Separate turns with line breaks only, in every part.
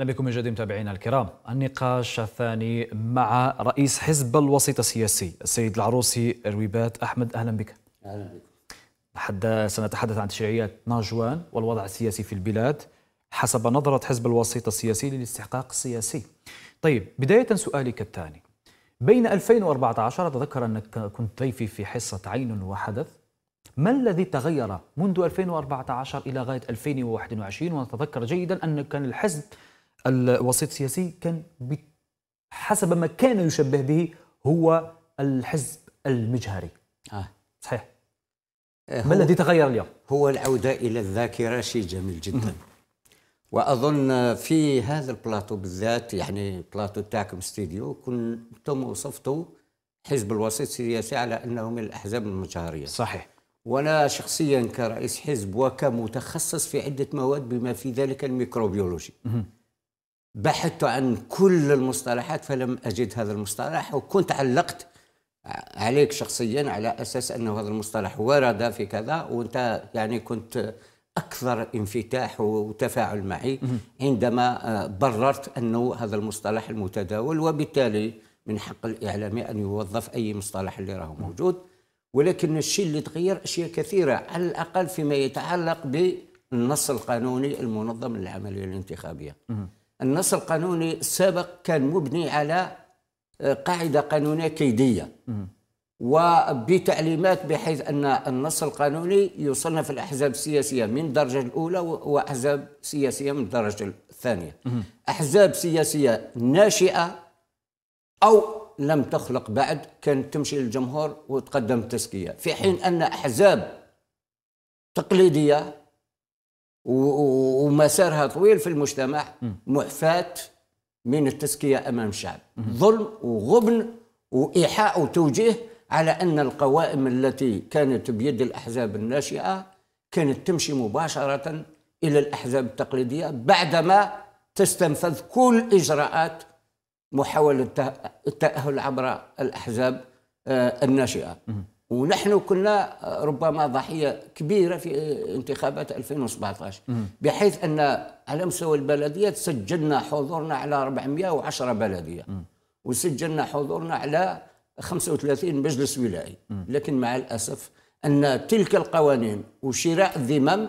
اهلا بكم من جديد متابعينا الكرام، النقاش الثاني مع رئيس حزب الوسيط السياسي السيد العروسي رويبات احمد اهلا بك. اهلا بك. سنتحدث عن تشريعيات ناجوان والوضع السياسي في البلاد حسب نظرة حزب الوسيط السياسي للاستحقاق السياسي. طيب بداية سؤالي كالتالي. بين 2014 أتذكر أنك كنت ضيفي في حصة عين وحدث ما الذي تغير منذ 2014 إلى غاية 2021 ونتذكر جيدا أن كان الحزب الوسيط السياسي كان حسب ما كان يشبه به هو الحزب المجهري آه. صحيح
آه، ما الذي تغير اليوم؟ هو العودة إلى الذاكرة شيء جميل جدا وأظن في هذا البلاطو بالذات يعني بلاتو تاعكم ستيديو كنتم وصفتوا حزب الوسيط السياسي على أنه من الأحزاب المجهرية صحيح وأنا شخصيا كرئيس حزب وكمتخصص في عدة مواد بما في ذلك الميكروبيولوجي بحثت عن كل المصطلحات فلم أجد هذا المصطلح وكنت علقت عليك شخصيا على أساس أنه هذا المصطلح ورد في كذا وأنت يعني كنت أكثر انفتاح وتفاعل معي عندما آه، بررت أنه هذا المصطلح المتداول وبالتالي من حق الإعلامي أن يوظف أي مصطلح اللي راه موجود ولكن الشيء اللي تغير أشياء كثيرة على الأقل فيما يتعلق بالنص القانوني المنظم للعملية الانتخابية النص القانوني السابق كان مبني على آه، قاعدة قانونية كيدية وبتعليمات بحيث أن النص القانوني يصنف الأحزاب السياسية من الدرجة الأولى وأحزاب سياسية من الدرجة الثانية أحزاب سياسية ناشئة أو لم تخلق بعد كانت تمشي للجمهور وتقدم التزكية في حين أن أحزاب تقليدية ومسارها طويل في المجتمع معفاة من التزكية أمام الشعب ظلم وغبن وإيحاء وتوجيه على أن القوائم التي كانت بيد الأحزاب الناشئة كانت تمشي مباشرة إلى الأحزاب التقليدية بعدما تستنفذ كل إجراءات محاولة التأهل عبر الأحزاب آه، الناشئة ونحن كنا ربما ضحيه كبيره في انتخابات 2017 بحيث ان على مستوى البلدية سجلنا حضورنا على 410 بلديه وسجلنا حضورنا على 35 مجلس ولائي لكن مع الاسف ان تلك القوانين وشراء الذمم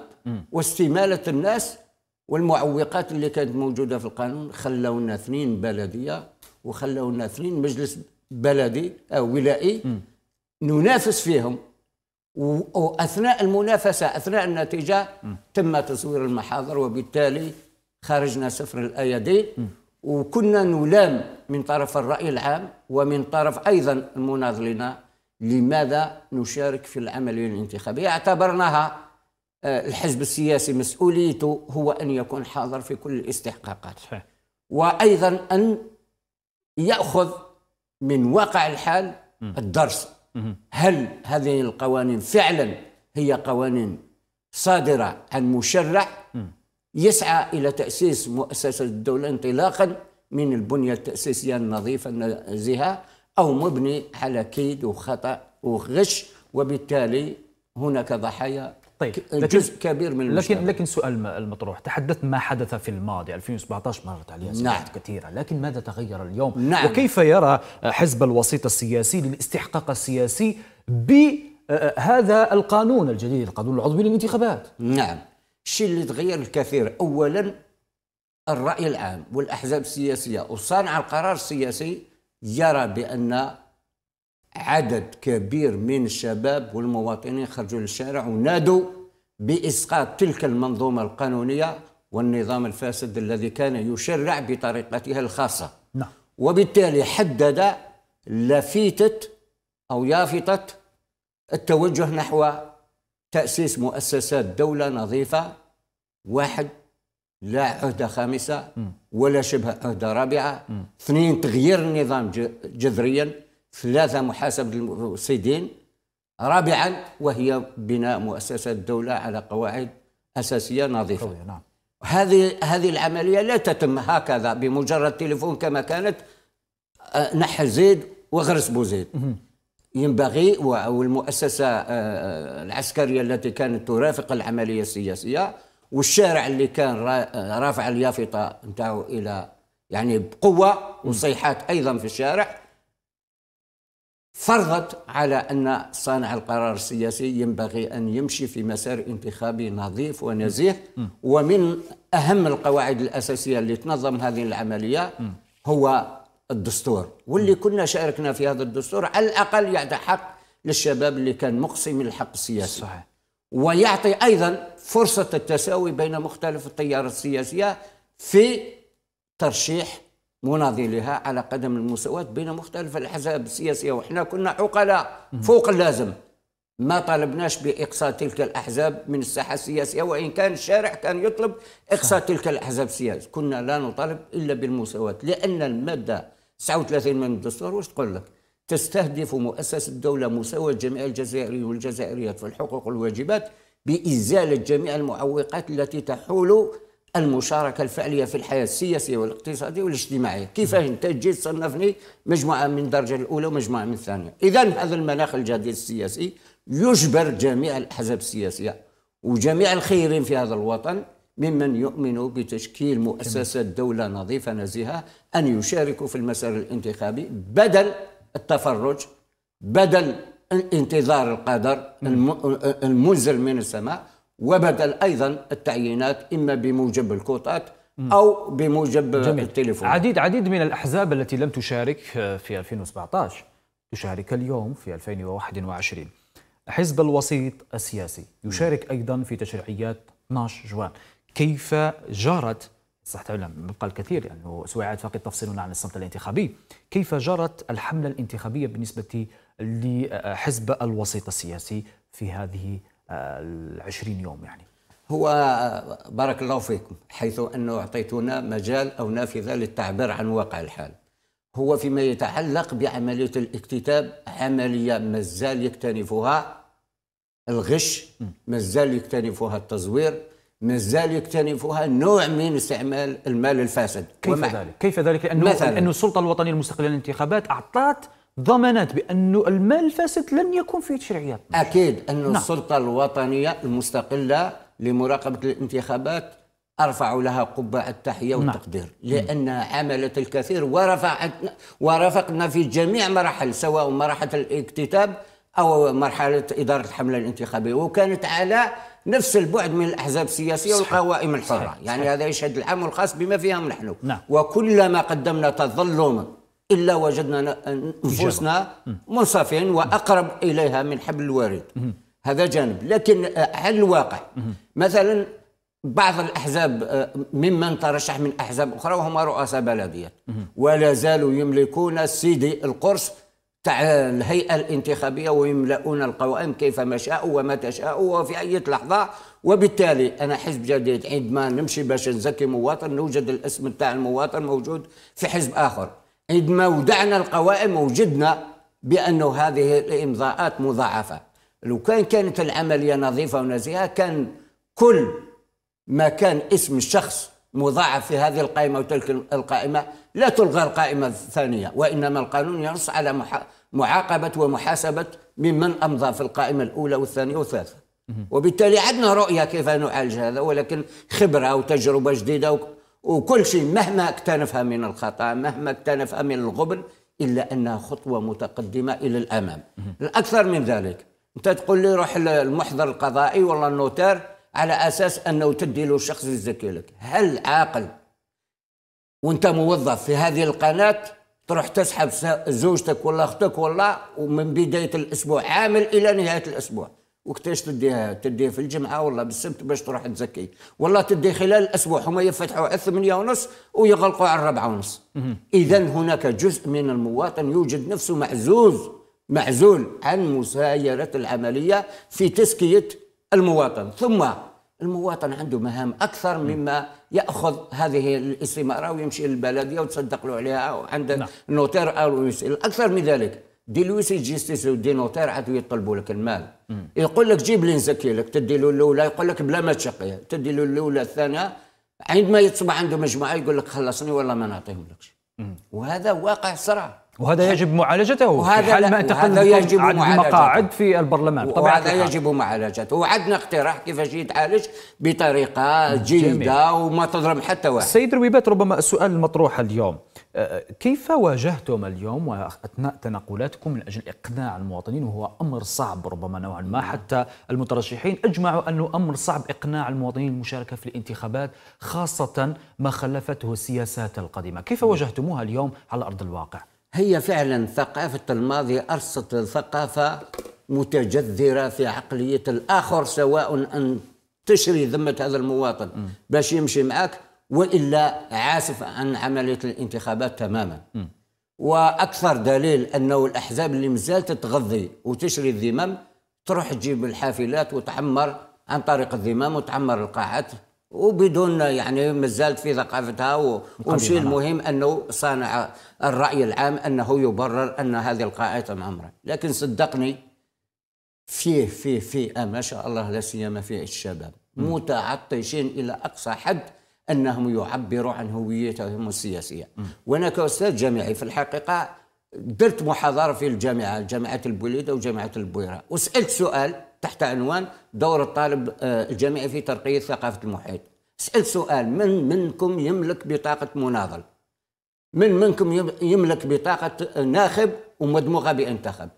واستماله الناس والمعوقات اللي كانت موجوده في القانون خلونا اثنين بلديه وخلونا اثنين مجلس بلدي او آه، ولائي ننافس فيهم واثناء المنافسه اثناء النتيجه تم تصوير المحاضر وبالتالي خرجنا سفر الايادي وكنا نلام من طرف الراي العام ومن طرف ايضا المناضلين لماذا نشارك في العمليه الانتخابيه اعتبرناها آه، الحزب السياسي مسؤوليته هو ان يكون حاضر في كل الاستحقاقات وايضا ان ياخذ من واقع الحال الدرس هل هذه القوانين فعلا هي قوانين صادرة عن مشرع يسعى إلى تأسيس مؤسسة الدولة انطلاقا من البنية التأسيسية النظيفة النزهة أو مبني على كيد وخطأ وغش وبالتالي هناك ضحايا طيب لكن جزء كبير من المشكلة. لكن
لكن سؤال المطروح تحدثت ما حدث في الماضي 2017 مرت عليها نعم. كثيرة لكن ماذا تغير اليوم نعم. وكيف يرى حزب الوسيط السياسي للاستحقاق السياسي بهذا آه، آه، القانون الجديد القانون العضوي للانتخابات
نعم الشيء اللي تغير الكثير اولا الراي العام والاحزاب السياسيه وصانع القرار السياسي يرى بان عدد كبير من الشباب والمواطنين خرجوا للشارع ونادوا بإسقاط تلك المنظومة القانونية والنظام الفاسد الذي كان يشرع بطريقتها الخاصة نعم. وبالتالي حدد لافتة أو يافطة التوجه نحو تأسيس مؤسسات دولة نظيفة واحد لا عهدة خامسة ولا شبه عهدة رابعة اثنين تغيير النظام جذريا ثلاثة محاسبة السيدين رابعا وهي بناء مؤسسة الدولة على قواعد أساسية نظيفة نعم. هذه هذه العملية لا تتم هكذا بمجرد تليفون كما كانت آه، نحل زيد وغرس بوزيد ينبغي والمؤسسة آه، آه، العسكرية التي كانت ترافق العملية السياسية والشارع اللي كان رافع اليافطة نتاعو إلى يعني بقوة وصيحات أيضا في الشارع فرضت على أن صانع القرار السياسي ينبغي أن يمشي في مسار انتخابي نظيف ونزيه ومن أهم القواعد الأساسية اللي تنظم هذه العملية هو الدستور واللي كنا شاركنا في هذا الدستور على الأقل يعطي حق للشباب اللي كان مقصي من الحق السياسي صحيح. ويعطي أيضا فرصة التساوي بين مختلف التيارات السياسية في ترشيح مناضلها على قدم المساواة بين مختلف الأحزاب السياسية وإحنا كنا عقلاء فوق اللازم ما طالبناش بإقصاء تلك الأحزاب من الساحة السياسية وإن كان الشارع كان يطلب إقصاء تلك الأحزاب السياسية كنا لا نطالب إلا بالمساواة لأن المادة 39 من الدستور واش تقول لك تستهدف مؤسسة الدولة مساواة جميع الجزائريين والجزائريات في الحقوق والواجبات بإزالة جميع المعوقات التي تحول المشاركة الفعلية في الحياة السياسية والاقتصادية والاجتماعية كيفاه انت تجي صنفني مجموعة من الدرجة الأولى ومجموعة من الثانية إذا هذا المناخ الجديد السياسي يجبر جميع الأحزاب السياسية وجميع الخيرين في هذا الوطن ممن يؤمن بتشكيل مؤسسة دولة نظيفة نزيهة أن يشاركوا في المسار الانتخابي بدل التفرج بدل انتظار القدر المنزل من السماء وبدل ايضا التعيينات اما بموجب الكوطات او بموجب جميل. التليفون
عديد عديد من الاحزاب التي لم تشارك آه، في 2017 تشارك اليوم في 2021 حزب الوسيط السياسي يشارك ايضا في تشريعيات 12 جوان كيف جرت صح تعلم نبقى الكثير لانه يعني سويعات فقط تفصلنا عن الصمت الانتخابي كيف جرت الحمله الانتخابيه بالنسبه لحزب الوسيط السياسي في هذه ال 20 يوم يعني
هو بارك الله فيكم حيث انه اعطيتنا مجال او نافذه للتعبير عن واقع الحال هو فيما يتعلق بعمليه الاكتتاب عمليه مازال يكتنفها الغش مازال يكتنفها التزوير مازال يكتنفها نوع من استعمال المال الفاسد كيف ذلك؟
كيف ذلك؟ لانه السلطه الوطنيه المستقله للانتخابات اعطت ضمانات بأن المال الفاسد لن يكون فيه تشريعيات أكيد أن نعم.
السلطة الوطنية المستقلة لمراقبة الانتخابات أرفع لها قبعة التحية نعم. والتقدير نعم. لأنها عملت الكثير ورفعت ورافقنا في جميع مراحل سواء مرحلة الاكتتاب أو مرحلة إدارة الحملة الانتخابية وكانت على نفس البعد من الأحزاب السياسية صحيح. والقوائم الحرة صحيح. يعني صحيح. هذا يشهد العام الخاص بما فيها نحن نعم. وكلما قدمنا تظلما الا وجدنا انفسنا منصفين واقرب اليها من حبل الوريد هذا جانب لكن آه، على الواقع مثلا بعض الاحزاب آه، ممن ترشح من احزاب اخرى وهم رؤساء بلديات ولا زالوا يملكون السيدي القرص تاع الهيئه الانتخابيه ويملؤون القوائم كيفما شاءوا ومتى شاءوا وفي اي لحظه وبالتالي انا حزب جديد عندما نمشي باش نزكي مواطن نوجد الاسم تاع المواطن موجود في حزب اخر عندما ودعنا القوائم وجدنا بأنه هذه الإمضاءات مضاعفة لو كان كانت العملية نظيفة ونزيهة كان كل ما كان اسم الشخص مضاعف في هذه القائمة وتلك القائمة لا تلغى القائمة الثانية وإنما القانون ينص على معاقبة ومحاسبة ممن أمضى في القائمة الأولى والثانية والثالثة وبالتالي عندنا رؤية كيف نعالج هذا ولكن خبرة وتجربة جديدة وكل شيء مهما اكتنفها من الخطا مهما اكتنفها من الغبن الا انها خطوه متقدمه الى الامام الاكثر من ذلك انت تقول لي روح للمحضر القضائي ولا النوتار على اساس انه تدي له شخص يزكي لك هل عاقل وانت موظف في هذه القناه تروح تسحب زوجتك ولا اختك ولا ومن بدايه الاسبوع عامل الى نهايه الاسبوع وقتاش تديها تديها في الجمعه والله بالسبت باش تروح تزكي والله تدي خلال اسبوع هما يفتحوا على الثمانيه ونص ويغلقوا على الرابعه ونص اذا هناك جزء من المواطن يوجد نفسه معزوز معزول عن مسايره العمليه في تزكيه المواطن ثم المواطن عنده مهام اكثر مما ياخذ هذه الاستماره ويمشي للبلديه وتصدق له عليها عند نعم. نوتير او يسال اكثر من ذلك دي لويس جيستيس ودي نوتير عاد يطلبوا لك المال يقول لك جيب لي نزكي لك تدي له الاولى يقول لك بلا ما تشقي تدي له الاولى الثانيه عندما يصبح عنده مجموعه يقول لك خلصني ولا ما نعطيهم لكش وهذا واقع صراع
وهذا يجب معالجته وهذا حال ما انتقلنا يجب المقاعد في البرلمان وهذا يجب
معالجته وعدنا اقتراح كيفاش يتعالج بطريقه جيده وما تضرب حتى واحد سيد رويبات ربما السؤال
المطروح اليوم أه، كيف واجهتم اليوم واثناء تناقلاتكم من اجل اقناع المواطنين وهو امر صعب ربما نوعا ما حتى المترشحين اجمعوا انه امر صعب اقناع المواطنين المشاركه في الانتخابات خاصه ما خلفته السياسات
القديمه، كيف واجهتموها اليوم على ارض الواقع؟ هي فعلا ثقافة الماضي أرصت ثقافة متجذرة في عقلية الآخر سواء أن تشري ذمة هذا المواطن باش يمشي معك وإلا عاسف عن عملية الانتخابات تماما م. وأكثر دليل أنه الأحزاب اللي مازالت تغذي وتشري الذمم تروح تجيب الحافلات وتعمر عن طريق الذمام وتعمر القاعات وبدون يعني مازالت في ثقافتها والشيء المهم انه صانع الراي العام انه يبرر ان هذه القاعده مأمرة لكن صدقني فيه فيه فيه آه، ما شاء الله لا سيما في الشباب متعطشين الى اقصى حد انهم يعبروا عن هويتهم السياسيه وانا كاستاذ جامعي في الحقيقه درت محاضره في الجامعه جامعه البوليده وجامعه البويره وسالت سؤال تحت عنوان دور الطالب آه، الجامعي في ترقية ثقافة المحيط سألت سؤال من منكم يملك بطاقة مناضل من منكم يملك بطاقة آه، ناخب ومدموغة بانتخب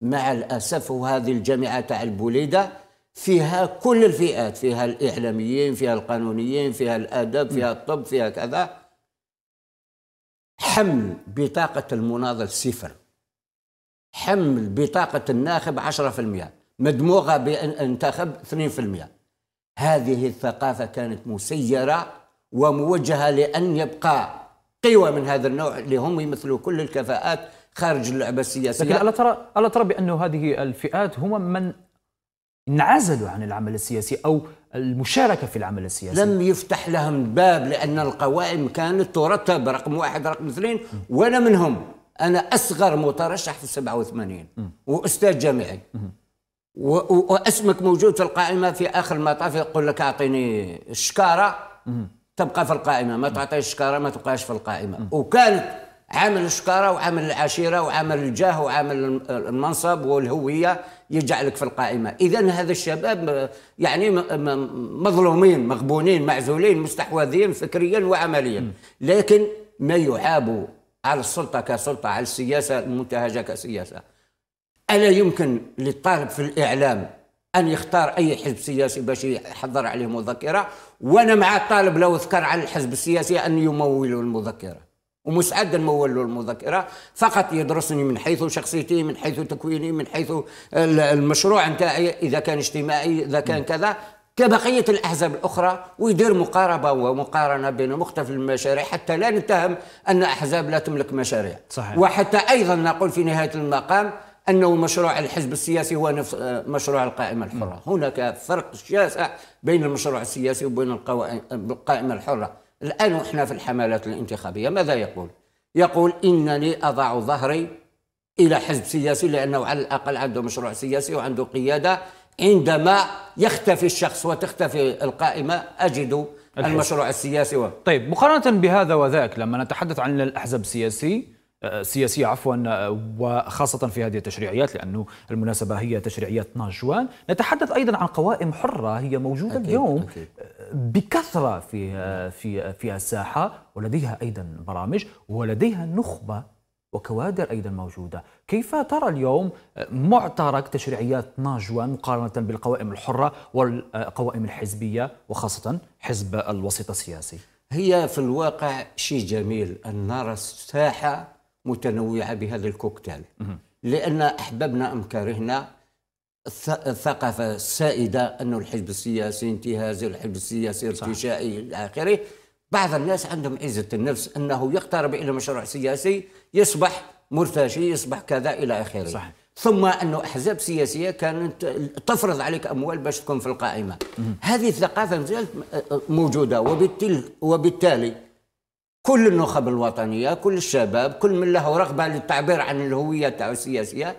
مع الأسف وهذه الجامعة تاع البوليدة فيها كل الفئات فيها الإعلاميين فيها القانونيين فيها الأدب فيها الطب فيها كذا حمل بطاقة المناضل صفر حمل بطاقة الناخب 10% مدموغه بان انتخب 2% هذه الثقافه كانت مسيره وموجهه لان يبقى قوى من هذا النوع اللي هم يمثلوا كل الكفاءات خارج اللعبه السياسيه لكن الا
ترى الا ترى بانه هذه الفئات هم من انعزلوا عن العمل السياسي
او المشاركه في العمل السياسي لم يفتح لهم باب لان القوائم كانت ترتب رقم واحد رقم اثنين ولا منهم انا اصغر مترشح في 87 واستاذ جامعي واسمك موجود في القائمه في اخر المطاف يقول لك اعطيني الشكاره تبقى في القائمه ما تعطيش الشكاره ما تبقاش في القائمه وكانت عامل الشكاره وعامل العشيره وعامل الجاه وعامل المنصب والهويه يجعلك في القائمه اذا هذا الشباب يعني مظلومين مغبونين معزولين مستحوذين فكريا وعمليا لكن ما يعابوا على السلطه كسلطه على السياسه المنتهجه كسياسه ألا يمكن للطالب في الإعلام أن يختار أي حزب سياسي باش يحضر عليه مذكرة وأنا مع الطالب لو ذكر على الحزب السياسي أن يمول المذكرة ومسعد نمول له المذكرة فقط يدرسني من حيث شخصيتي من حيث تكويني من حيث المشروع نتاعي إذا كان اجتماعي إذا كان كذا كبقية الأحزاب الأخرى ويدير مقاربة ومقارنة بين مختلف المشاريع حتى لا نتهم أن أحزاب لا تملك مشاريع صحيح. وحتى أيضا نقول في نهاية المقام أنه مشروع الحزب السياسي هو نفس آه، مشروع القائمة الحرة هناك فرق شاسع بين المشروع السياسي وبين القائمة الحرة الآن إحنا في الحملات الانتخابية ماذا يقول؟ يقول إنني أضع ظهري إلى حزب سياسي لأنه على الأقل عنده مشروع سياسي وعنده قيادة عندما يختفي الشخص وتختفي القائمة أجد المشروع السياسي و...
طيب مقارنة بهذا وذاك لما نتحدث عن الأحزاب السياسي سياسية عفوا وخاصة في هذه التشريعيات لأنه المناسبة هي تشريعيات ناجوان نتحدث أيضا عن قوائم حرة هي موجودة أكيد اليوم أكيد. بكثرة في, في, في الساحة ولديها أيضا برامج ولديها نخبة وكوادر أيضا موجودة كيف ترى اليوم معترك تشريعيات ناجوان مقارنة بالقوائم الحرة والقوائم الحزبية وخاصة حزب الوسط السياسي
هي في الواقع شيء جميل أن نرى الساحة متنوعه بهذا الكوكتيل لان احببنا ام كرهنا الثقافه السائده انه الحزب السياسي انتهازي الحزب السياسي ارتشائي الى اخره بعض الناس عندهم عزه النفس انه يقترب الى مشروع سياسي يصبح مرتشي يصبح كذا الى اخره صحيح. ثم انه احزاب سياسيه كانت تفرض عليك اموال باش تكون في القائمه هذه الثقافه مازالت آه، موجوده وبالتالي كل النخب الوطنيه كل الشباب كل من له رغبه للتعبير عن الهويه تاعو السياسيه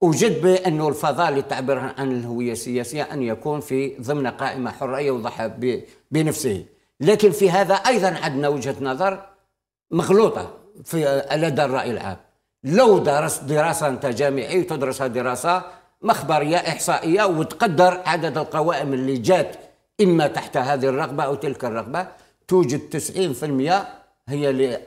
وجد بانه الفضاء للتعبير عن الهويه السياسيه ان يكون في ضمن قائمه حره يوضح بنفسه لكن في هذا ايضا عندنا وجهه نظر مغلوطه في لدى الراي العام لو درست دراسه انت جامعي وتدرسها دراسه مخبريه احصائيه وتقدر عدد القوائم اللي جات اما تحت هذه الرغبه او تلك الرغبه توجد 90% هي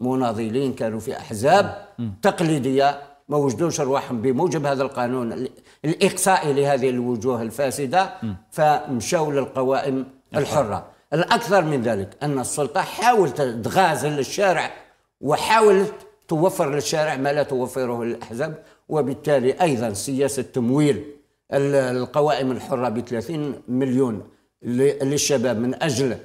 لمناضلين كانوا في احزاب تقليديه ما وجدوش ارواحهم بموجب هذا القانون الاقصائي لهذه الوجوه الفاسده فمشاو للقوائم الحره الاكثر من ذلك ان السلطه حاولت تغازل الشارع وحاولت توفر للشارع ما لا توفره الاحزاب وبالتالي ايضا سياسه تمويل القوائم الحره ب 30 مليون للشباب من اجل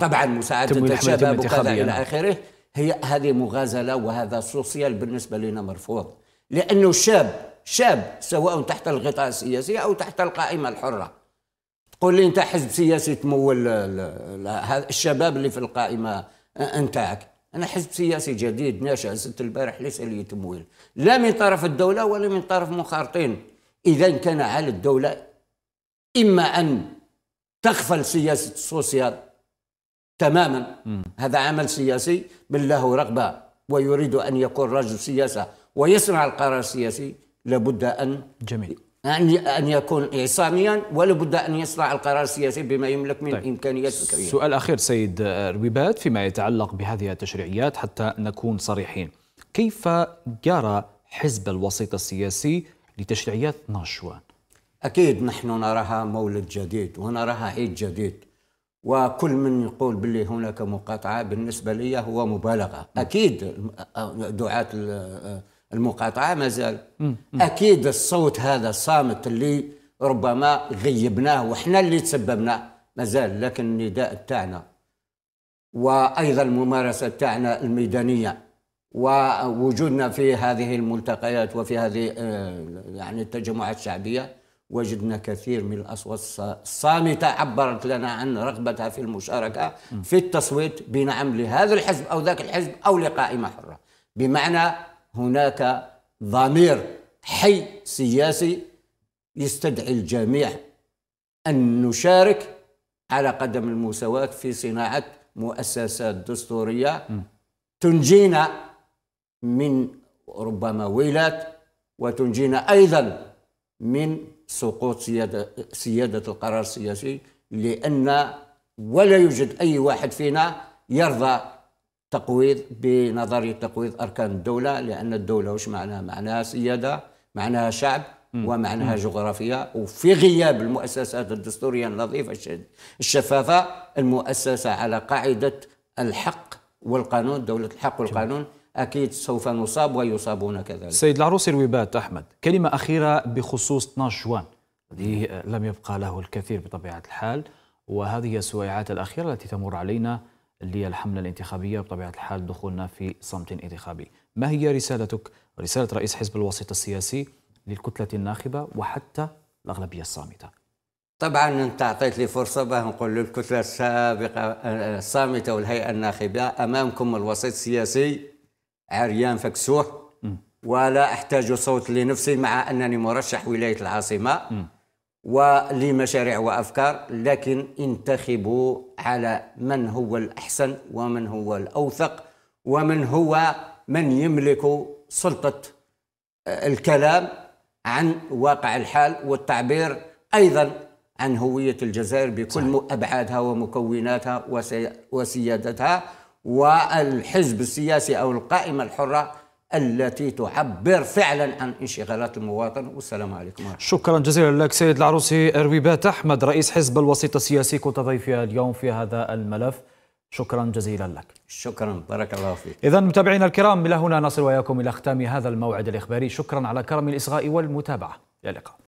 طبعا مساعده الشباب وكذا الى اخره هي هذه مغازله وهذا سوسيال بالنسبه لنا مرفوض لانه شاب شاب سواء تحت الغطاء السياسي او تحت القائمه الحره تقول لي انت حزب سياسي تمول الشباب اللي في القائمه نتاعك انا حزب سياسي جديد ناشئ ست البارح ليس لي تمويل لا من طرف الدوله ولا من طرف مخارطين اذا كان على الدوله اما ان تغفل سياسه السوسيال تماما م. هذا عمل سياسي من له رغبة ويريد أن يكون رجل سياسة ويصنع القرار السياسي لابد أن جميل أن أن يكون إعصاميا ولا بد أن يصنع القرار السياسي بما يملك من طيب. إمكانيات فكرية سؤال أخير
سيد رويبات فيما يتعلق بهذه التشريعيات حتى نكون صريحين كيف يرى حزب الوسيط
السياسي لتشريعيات ناشوان؟ أكيد نحن نراها مولد جديد ونراها عيد جديد وكل من يقول باللي هناك مقاطعه بالنسبه لي هو مبالغه اكيد دعاه المقاطعه ما زال اكيد الصوت هذا الصامت اللي ربما غيبناه وحنا اللي تسببنا زال لكن النداء تاعنا وايضا الممارسه تاعنا الميدانيه ووجودنا في هذه الملتقيات وفي هذه آه، يعني التجمعات الشعبيه وجدنا كثير من الأصوات الصامتة عبرت لنا عن رغبتها في المشاركة في التصويت بنعم لهذا الحزب أو ذاك الحزب أو لقائمة حرة بمعنى هناك ضمير حي سياسي يستدعي الجميع أن نشارك على قدم المساواة في صناعة مؤسسات دستورية تنجينا من ربما ويلات وتنجينا أيضا من سقوط سيادة, سيادة القرار السياسي لأن ولا يوجد أي واحد فينا يرضى تقويض بنظرية تقويض أركان الدولة لأن الدولة وش معناها؟ معناها سيادة معناها شعب ومعناها جغرافية وفي غياب المؤسسات الدستورية النظيفة الشفافة المؤسسة على قاعدة الحق والقانون دولة الحق والقانون أكيد سوف نصاب ويصابون كذلك سيد
العروسي الوبات أحمد كلمة أخيرة بخصوص 12 جوان الذي لم يبقى له الكثير بطبيعة الحال وهذه السويعات الأخيرة التي تمر علينا اللي الحمله الانتخابية بطبيعة الحال دخولنا في صمت انتخابي ما هي رسالتك رسالة رئيس حزب الوسط السياسي للكتلة الناخبة وحتى الأغلبية الصامتة
طبعا انت اعطيت لي فرصه باه نقول للكتله السابقه آه، الصامته والهيئه الناخبه امامكم الوسيط السياسي عريان فكسوح ولا احتاج صوت لنفسي مع انني مرشح ولايه العاصمه ولمشاريع وافكار لكن انتخبوا على من هو الاحسن ومن هو الاوثق ومن هو من يملك سلطه آه، الكلام عن واقع الحال والتعبير ايضا عن هويه الجزائر بكل صحيح. ابعادها ومكوناتها وسيادتها والحزب السياسي أو القائمة الحرة التي تعبر فعلا عن انشغالات المواطن والسلام عليكم ورحمة
شكرا جزيلا لك سيد العروسي أرويبات أحمد رئيس حزب الوسيط السياسي كنت ضيفي اليوم في هذا الملف شكرا جزيلا لك
شكرا بارك الله فيك
إذا متابعينا الكرام إلى هنا نصل وإياكم إلى ختام هذا الموعد الإخباري شكرا على كرم الإصغاء والمتابعة
إلى اللقاء